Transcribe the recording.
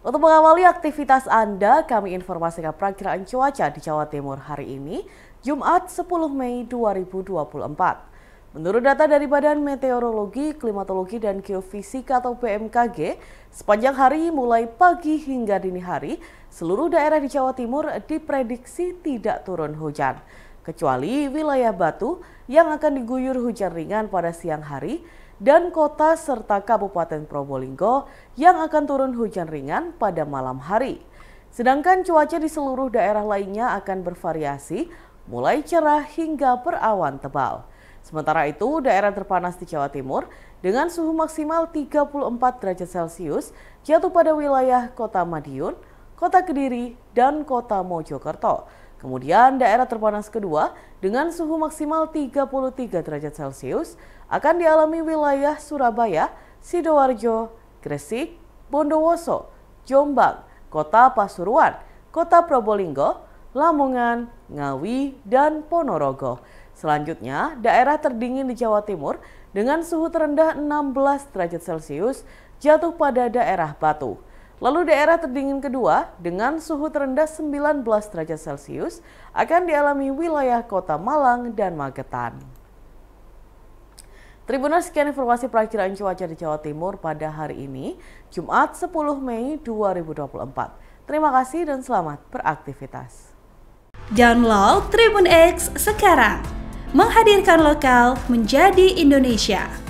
Untuk mengawali aktivitas Anda, kami informasikan perakiraan cuaca di Jawa Timur hari ini, Jumat 10 Mei 2024. Menurut data dari Badan Meteorologi, Klimatologi, dan Geofisika atau BMKG, sepanjang hari mulai pagi hingga dini hari, seluruh daerah di Jawa Timur diprediksi tidak turun hujan kecuali wilayah Batu yang akan diguyur hujan ringan pada siang hari dan kota serta Kabupaten Probolinggo yang akan turun hujan ringan pada malam hari. Sedangkan cuaca di seluruh daerah lainnya akan bervariasi mulai cerah hingga berawan tebal. Sementara itu, daerah terpanas di Jawa Timur dengan suhu maksimal 34 derajat Celcius jatuh pada wilayah kota Madiun, kota Kediri, dan kota Mojokerto. Kemudian daerah terpanas kedua dengan suhu maksimal 33 derajat Celcius akan dialami wilayah Surabaya, Sidoarjo, Gresik, Bondowoso, Jombang, Kota Pasuruan, Kota Probolinggo, Lamongan, Ngawi, dan Ponorogo. Selanjutnya, daerah terdingin di Jawa Timur dengan suhu terendah 16 derajat Celcius jatuh pada daerah Batu. Lalu daerah terdingin kedua dengan suhu terendah 19 derajat Celcius akan dialami wilayah kota Malang dan Magetan. Tribunal sekian informasi perakhiran cuaca di Jawa Timur pada hari ini, Jumat 10 Mei 2024. Terima kasih dan selamat beraktivitas. Download Tribun X sekarang. Menghadirkan lokal menjadi Indonesia.